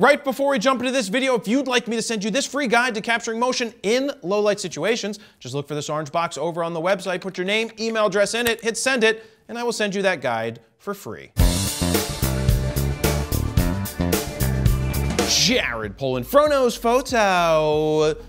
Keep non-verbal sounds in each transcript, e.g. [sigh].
Right before we jump into this video, if you'd like me to send you this free guide to capturing motion in low light situations, just look for this orange box over on the website, put your name, email address in it, hit send it, and I will send you that guide for free. Jared Poland, FronosPhoto.com,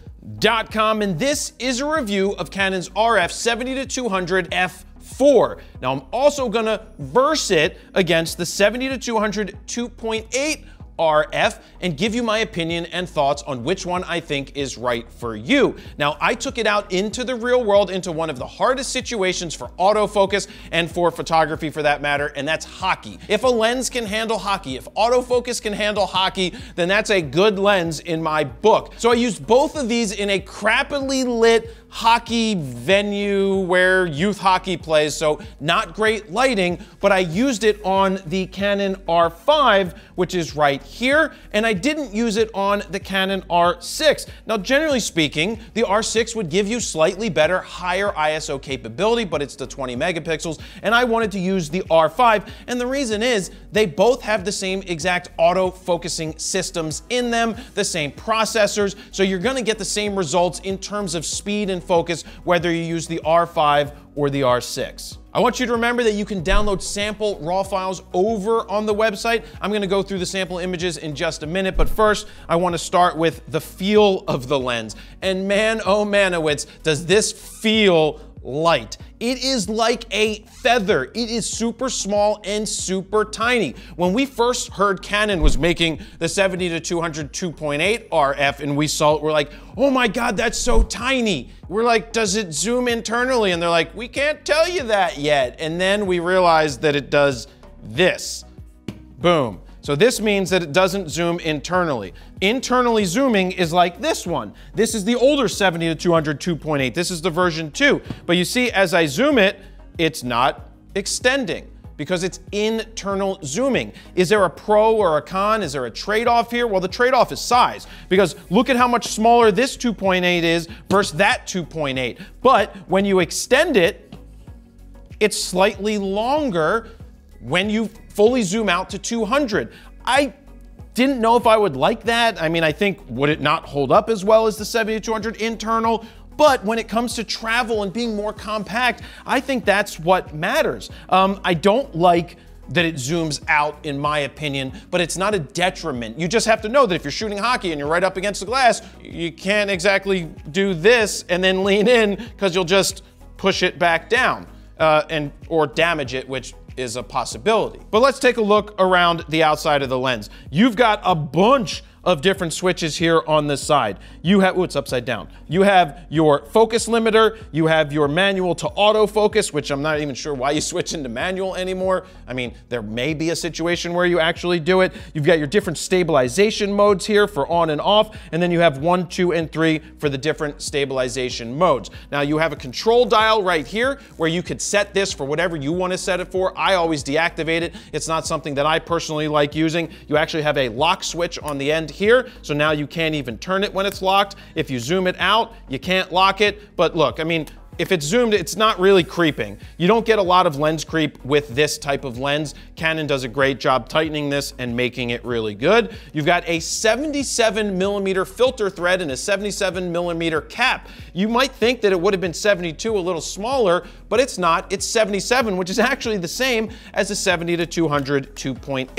and this is a review of Canon's RF 70-200F four. Now I'm also gonna verse it against the 70 to 200 2.8 RF and give you my opinion and thoughts on which one I think is right for you. Now, I took it out into the real world, into one of the hardest situations for autofocus and for photography for that matter, and that's hockey. If a lens can handle hockey, if autofocus can handle hockey, then that's a good lens in my book. So I used both of these in a crappily lit hockey venue where youth hockey plays, so not great lighting, but I used it on the Canon R5, which is right here, and I didn't use it on the Canon R6. Now, generally speaking, the R6 would give you slightly better, higher ISO capability, but it's the 20 megapixels, and I wanted to use the R5, and the reason is they both have the same exact auto-focusing systems in them, the same processors, so you're gonna get the same results in terms of speed and focus whether you use the R5 or the R6. I want you to remember that you can download sample raw files over on the website. I'm gonna go through the sample images in just a minute, but first I wanna start with the feel of the lens. And man, oh manowitz, does this feel light. It is like a feather. It is super small and super tiny. When we first heard Canon was making the 70 to 200 2.8 RF and we saw it, we're like, oh my God, that's so tiny. We're like, does it zoom internally? And they're like, we can't tell you that yet. And then we realized that it does this. Boom. So this means that it doesn't zoom internally. Internally zooming is like this one. This is the older 70 to 200 2.8. This is the version 2. But you see, as I zoom it, it's not extending because it's internal zooming. Is there a pro or a con? Is there a trade-off here? Well, the trade-off is size because look at how much smaller this 2.8 is versus that 2.8. But when you extend it, it's slightly longer when you fully zoom out to 200. I didn't know if I would like that. I mean, I think, would it not hold up as well as the 7200 internal? But when it comes to travel and being more compact, I think that's what matters. Um, I don't like that it zooms out, in my opinion, but it's not a detriment. You just have to know that if you're shooting hockey and you're right up against the glass, you can't exactly do this and then lean in because you'll just push it back down uh, and or damage it, which is a possibility. But let's take a look around the outside of the lens. You've got a bunch of different switches here on this side. You have, oh, it's upside down. You have your focus limiter, you have your manual to autofocus, which I'm not even sure why you [laughs] switch into manual anymore. I mean, there may be a situation where you actually do it. You've got your different stabilization modes here for on and off, and then you have one, two, and three for the different stabilization modes. Now you have a control dial right here where you could set this for whatever you wanna set it for. I always deactivate it. It's not something that I personally like using. You actually have a lock switch on the end here, so now you can't even turn it when it's locked. If you zoom it out, you can't lock it. But look, I mean, if it's zoomed, it's not really creeping. You don't get a lot of lens creep with this type of lens. Canon does a great job tightening this and making it really good. You've got a 77 millimeter filter thread and a 77 millimeter cap. You might think that it would have been 72, a little smaller, but it's not. It's 77, which is actually the same as a 70 to 200 2.8.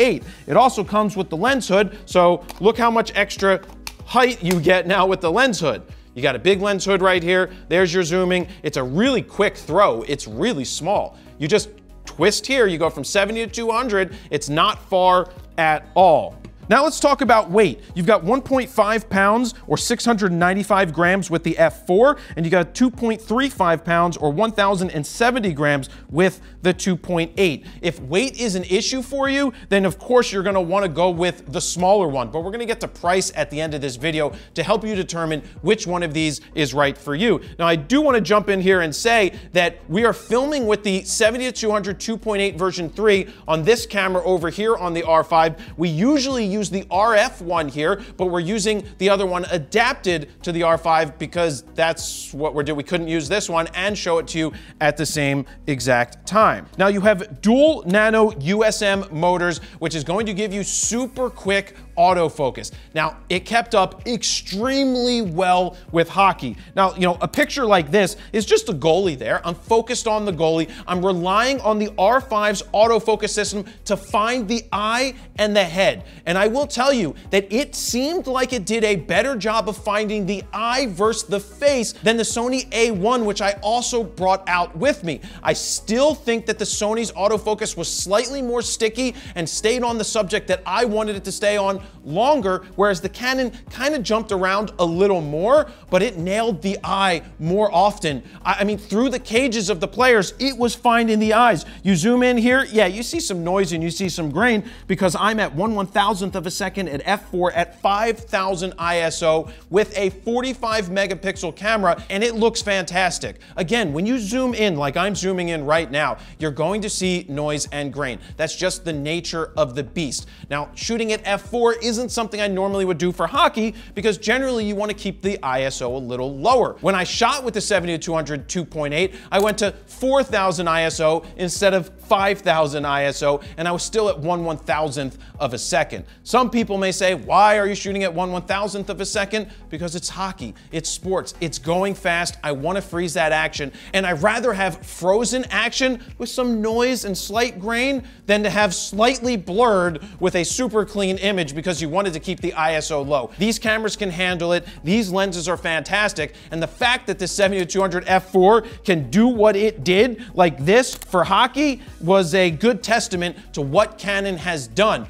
It also comes with the lens hood, so look how much extra height you get now with the lens hood. You got a big lens hood right here. There's your zooming. It's a really quick throw. It's really small. You just twist here. You go from 70 to 200. It's not far at all. Now let's talk about weight. You've got 1.5 pounds or 695 grams with the F4, and you got 2.35 pounds or 1,070 grams with the 2.8. If weight is an issue for you, then of course you're gonna wanna go with the smaller one, but we're gonna get to price at the end of this video to help you determine which one of these is right for you. Now I do wanna jump in here and say that we are filming with the 70-200 2.8 version 3 on this camera over here on the R5. We usually use use the RF one here, but we're using the other one adapted to the R5 because that's what we're doing. We couldn't use this one and show it to you at the same exact time. Now you have dual nano USM motors, which is going to give you super quick autofocus. Now, it kept up extremely well with hockey. Now, you know, a picture like this is just a goalie there. I'm focused on the goalie. I'm relying on the R5's autofocus system to find the eye and the head. And I will tell you that it seemed like it did a better job of finding the eye versus the face than the Sony A1, which I also brought out with me. I still think that the Sony's autofocus was slightly more sticky and stayed on the subject that I wanted it to stay on, longer, whereas the Canon kind of jumped around a little more, but it nailed the eye more often. I, I mean, through the cages of the players, it was fine in the eyes. You zoom in here, yeah, you see some noise and you see some grain because I'm at 1 1000th of a second at f4 at 5000 ISO with a 45 megapixel camera, and it looks fantastic. Again, when you zoom in, like I'm zooming in right now, you're going to see noise and grain. That's just the nature of the beast. Now, shooting at f4 isn't something I normally would do for hockey because generally you want to keep the ISO a little lower. When I shot with the 70-200 2.8, I went to 4,000 ISO instead of 5,000 ISO, and I was still at 1 1,000th of a second. Some people may say, why are you shooting at 1 1,000th of a second? Because it's hockey, it's sports, it's going fast, I want to freeze that action, and I'd rather have frozen action with some noise and slight grain than to have slightly blurred with a super clean image because you wanted to keep the ISO low. These cameras can handle it. These lenses are fantastic. And the fact that this 70-200 f4 can do what it did like this for hockey was a good testament to what Canon has done.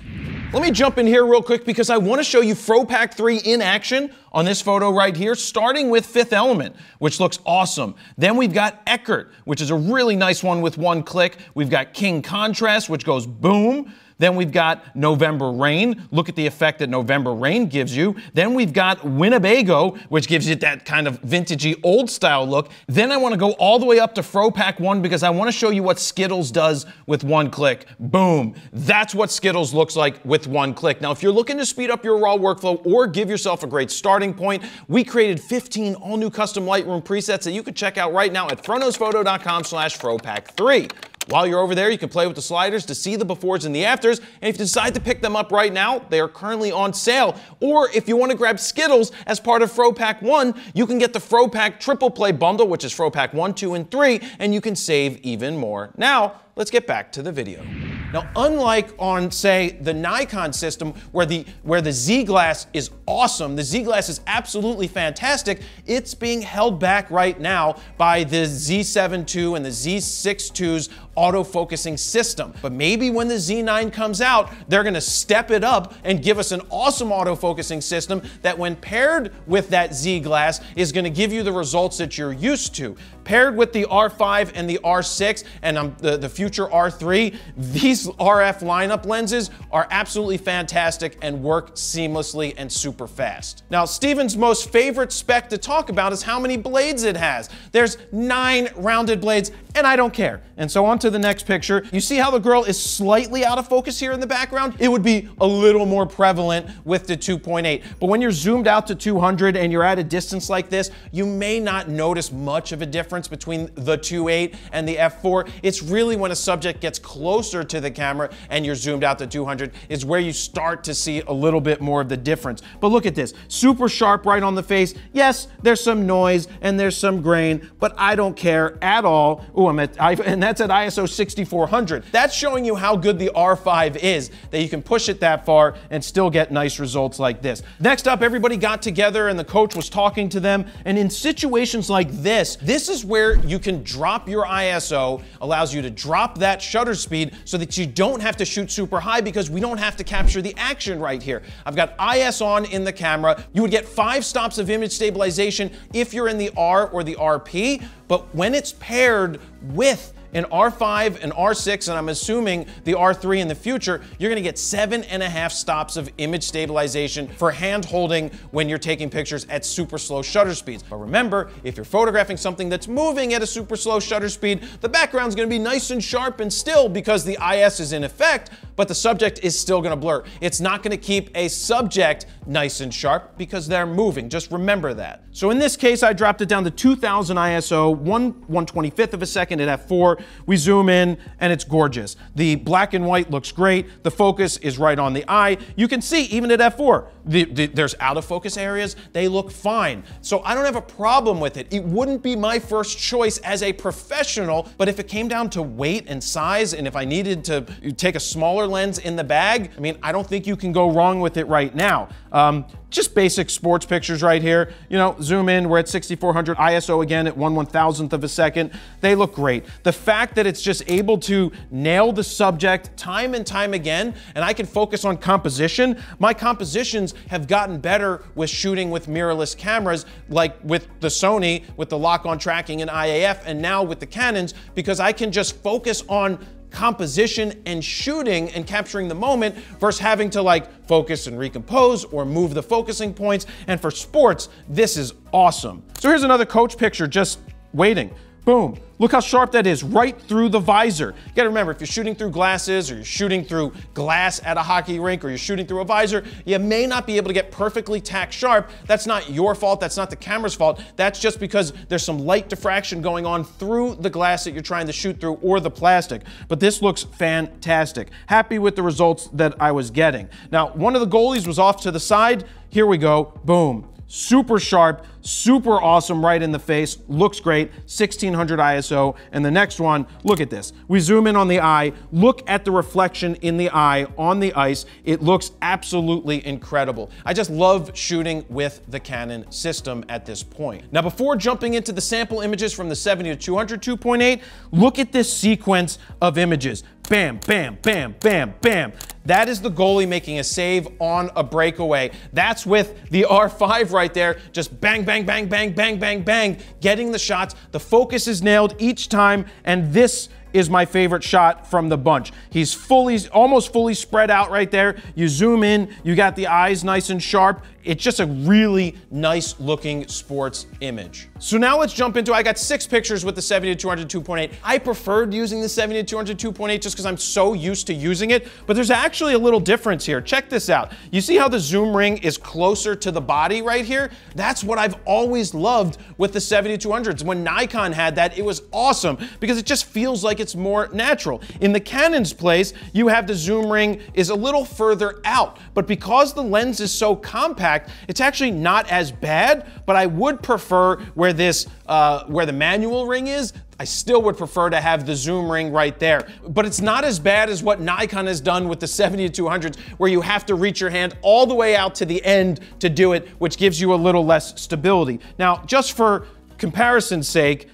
Let me jump in here real quick because I want to show you FroPack 3 in action on this photo right here, starting with Fifth Element, which looks awesome. Then we've got Eckert, which is a really nice one with one click. We've got King Contrast, which goes boom. Then we've got November rain. Look at the effect that November rain gives you. Then we've got Winnebago, which gives you that kind of vintagey old style look. Then I want to go all the way up to Fropack 1 because I want to show you what Skittles does with one click. Boom. That's what Skittles looks like with one click. Now, if you're looking to speed up your raw workflow or give yourself a great starting point, we created 15 all new custom Lightroom presets that you can check out right now at fronosphoto.com slash fropack3. While you're over there, you can play with the sliders to see the befores and the afters, and if you decide to pick them up right now, they are currently on sale. Or if you want to grab Skittles as part of Fro Pack 1, you can get the Fro Pack Triple Play Bundle, which is Fro Pack 1, 2, and 3, and you can save even more. Now, let's get back to the video. Now, unlike on, say, the Nikon system, where the, where the Z Glass is awesome, the Z Glass is absolutely fantastic, it's being held back right now by the Z7 II and the Z6 II's Auto focusing system. But maybe when the Z9 comes out, they're gonna step it up and give us an awesome auto focusing system that when paired with that Z glass is gonna give you the results that you're used to. Paired with the R5 and the R6 and um, the, the future R3, these RF lineup lenses are absolutely fantastic and work seamlessly and super fast. Now, Steven's most favorite spec to talk about is how many blades it has. There's nine rounded blades and I don't care. And so on to the next picture. You see how the girl is slightly out of focus here in the background? It would be a little more prevalent with the 2.8. But when you're zoomed out to 200 and you're at a distance like this, you may not notice much of a difference between the 2.8 and the f4. It's really when a subject gets closer to the camera and you're zoomed out to 200 is where you start to see a little bit more of the difference. But look at this, super sharp right on the face. Yes, there's some noise and there's some grain, but I don't care at all. Ooh, I'm at, I, and that's at ISO 6400. That's showing you how good the R5 is, that you can push it that far and still get nice results like this. Next up, everybody got together and the coach was talking to them. And in situations like this, this is where you can drop your ISO, allows you to drop that shutter speed so that you don't have to shoot super high because we don't have to capture the action right here. I've got IS on in the camera. You would get five stops of image stabilization if you're in the R or the RP, but when it's paired with an R5, an R6, and I'm assuming the R3 in the future, you're gonna get seven and a half stops of image stabilization for hand holding when you're taking pictures at super slow shutter speeds. But remember, if you're photographing something that's moving at a super slow shutter speed, the background's gonna be nice and sharp and still because the IS is in effect, but the subject is still gonna blur. It's not gonna keep a subject nice and sharp because they're moving. Just remember that. So in this case, I dropped it down to 2000 ISO, 1 125th of a second at f4. We zoom in and it's gorgeous. The black and white looks great. The focus is right on the eye. You can see even at f4, the, the, there's out of focus areas. They look fine. So I don't have a problem with it. It wouldn't be my first choice as a professional, but if it came down to weight and size, and if I needed to take a smaller lens in the bag, I mean, I don't think you can go wrong with it right now. Um, just basic sports pictures right here. You know, zoom in, we're at 6400 ISO again at 1 1000th of a second. They look great. The fact that it's just able to nail the subject time and time again, and I can focus on composition. My compositions have gotten better with shooting with mirrorless cameras, like with the Sony, with the lock on tracking and IAF, and now with the Canons, because I can just focus on composition and shooting and capturing the moment versus having to like focus and recompose or move the focusing points. And for sports, this is awesome. So here's another coach picture just waiting. Boom. Look how sharp that is, right through the visor. You gotta remember, if you're shooting through glasses or you're shooting through glass at a hockey rink or you're shooting through a visor, you may not be able to get perfectly tack sharp. That's not your fault, that's not the camera's fault. That's just because there's some light diffraction going on through the glass that you're trying to shoot through or the plastic. But this looks fantastic. Happy with the results that I was getting. Now, one of the goalies was off to the side. Here we go, boom. Super sharp, super awesome right in the face, looks great, 1600 ISO. And the next one, look at this. We zoom in on the eye, look at the reflection in the eye on the ice. It looks absolutely incredible. I just love shooting with the Canon system at this point. Now, before jumping into the sample images from the 70 to 200 2.8, look at this sequence of images. Bam, bam, bam, bam, bam. That is the goalie making a save on a breakaway. That's with the R5 right there, just bang, bang, bang, bang, bang, bang, bang, bang, getting the shots. The focus is nailed each time, and this is my favorite shot from the bunch. He's fully, almost fully spread out right there. You zoom in, you got the eyes nice and sharp. It's just a really nice looking sports image. So now let's jump into, I got six pictures with the 70 to 200 2.8. I preferred using the 70 to 200 2.8 just because I'm so used to using it, but there's actually a little difference here. Check this out. You see how the zoom ring is closer to the body right here? That's what I've always loved with the 7200s. When Nikon had that, it was awesome because it just feels like it's more natural. In the Canon's place, you have the zoom ring is a little further out, but because the lens is so compact, it's actually not as bad, but I would prefer where this, uh, where the manual ring is, I still would prefer to have the zoom ring right there. But it's not as bad as what Nikon has done with the 70-200s where you have to reach your hand all the way out to the end to do it, which gives you a little less stability. Now, just for comparison's sake,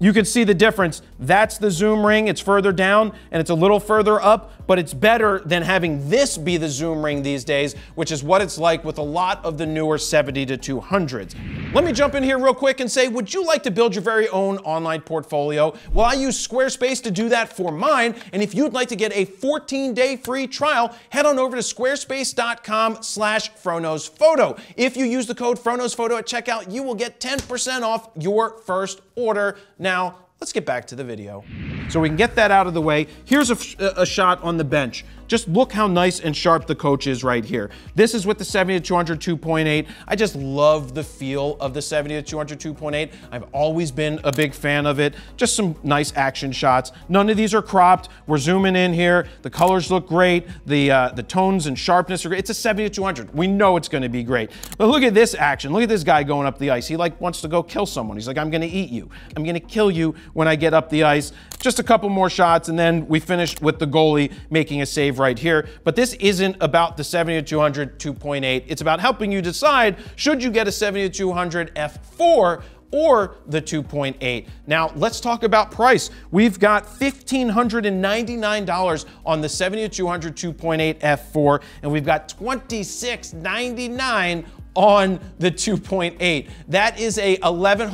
you can see the difference. That's the zoom ring, it's further down and it's a little further up but it's better than having this be the zoom ring these days, which is what it's like with a lot of the newer 70 to 200s. Let me jump in here real quick and say, would you like to build your very own online portfolio? Well, I use Squarespace to do that for mine, and if you'd like to get a 14-day free trial, head on over to squarespace.com slash photo. If you use the code photo at checkout, you will get 10% off your first order. Now, Let's get back to the video. So we can get that out of the way. Here's a, a shot on the bench. Just look how nice and sharp the coach is right here. This is with the 70 200 2.8. I just love the feel of the 70 200 2.8. I've always been a big fan of it. Just some nice action shots. None of these are cropped. We're zooming in here. The colors look great. The, uh, the tones and sharpness are great. It's a 70 200. We know it's gonna be great. But look at this action. Look at this guy going up the ice. He like wants to go kill someone. He's like, I'm gonna eat you. I'm gonna kill you when I get up the ice. Just a couple more shots, and then we finished with the goalie making a save right here. But this isn't about the 70-200 2.8. It's about helping you decide, should you get a 70-200 F4 or the 2.8. Now, let's talk about price. We've got $1,599 on the 7200 2.8 F4, and we've got $2,699 on the 2.8. That is a 11,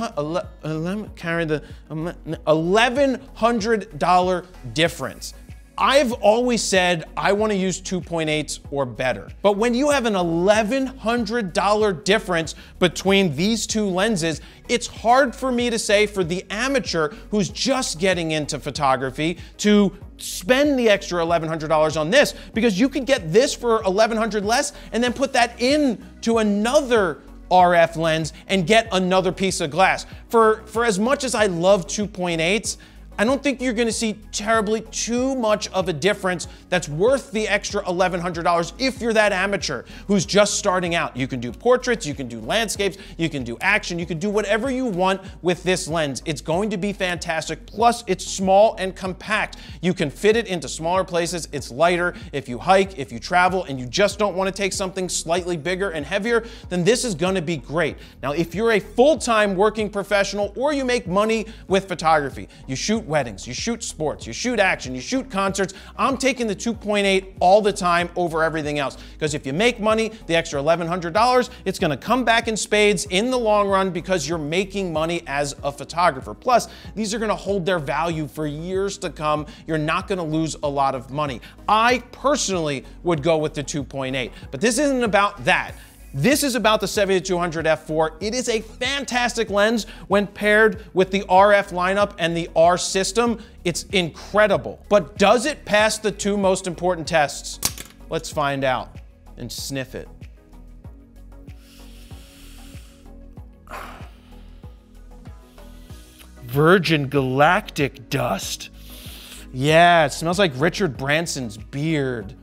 11 carry the $1,100 um, difference. I've always said I want to use 2.8s or better. But when you have an $1,100 difference between these two lenses, it's hard for me to say for the amateur who's just getting into photography to spend the extra $1,100 on this because you could get this for 1,100 dollars less and then put that into another RF lens and get another piece of glass. For, for as much as I love 2.8s, I don't think you're gonna see terribly too much of a difference that's worth the extra $1,100 if you're that amateur who's just starting out. You can do portraits, you can do landscapes, you can do action, you can do whatever you want with this lens. It's going to be fantastic. Plus, it's small and compact. You can fit it into smaller places. It's lighter. If you hike, if you travel, and you just don't wanna take something slightly bigger and heavier, then this is gonna be great. Now, if you're a full-time working professional or you make money with photography, you shoot shoot weddings, you shoot sports, you shoot action, you shoot concerts. I'm taking the 2.8 all the time over everything else. Because if you make money, the extra $1,100, it's going to come back in spades in the long run because you're making money as a photographer. Plus, these are going to hold their value for years to come. You're not going to lose a lot of money. I personally would go with the 2.8, but this isn't about that. This is about the 7200F4. It is a fantastic lens when paired with the RF lineup and the R system. It's incredible. But does it pass the two most important tests? Let's find out and sniff it. Virgin Galactic dust. Yeah, it smells like Richard Branson's beard.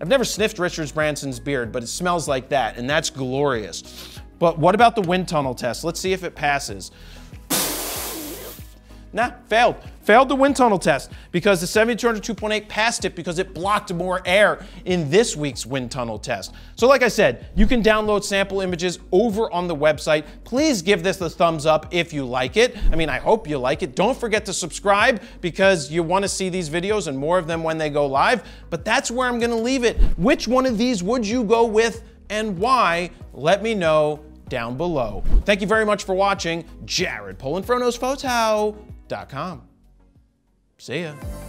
I've never sniffed Richards Branson's beard, but it smells like that, and that's glorious. But what about the wind tunnel test? Let's see if it passes. nah, failed. Failed the wind tunnel test because the 2.8 passed it because it blocked more air in this week's wind tunnel test. So like I said, you can download sample images over on the website. Please give this a thumbs up if you like it. I mean, I hope you like it. Don't forget to subscribe because you want to see these videos and more of them when they go live. But that's where I'm going to leave it. Which one of these would you go with and why? Let me know down below. Thank you very much for watching. Jared Polinfronosfoto.com. See ya.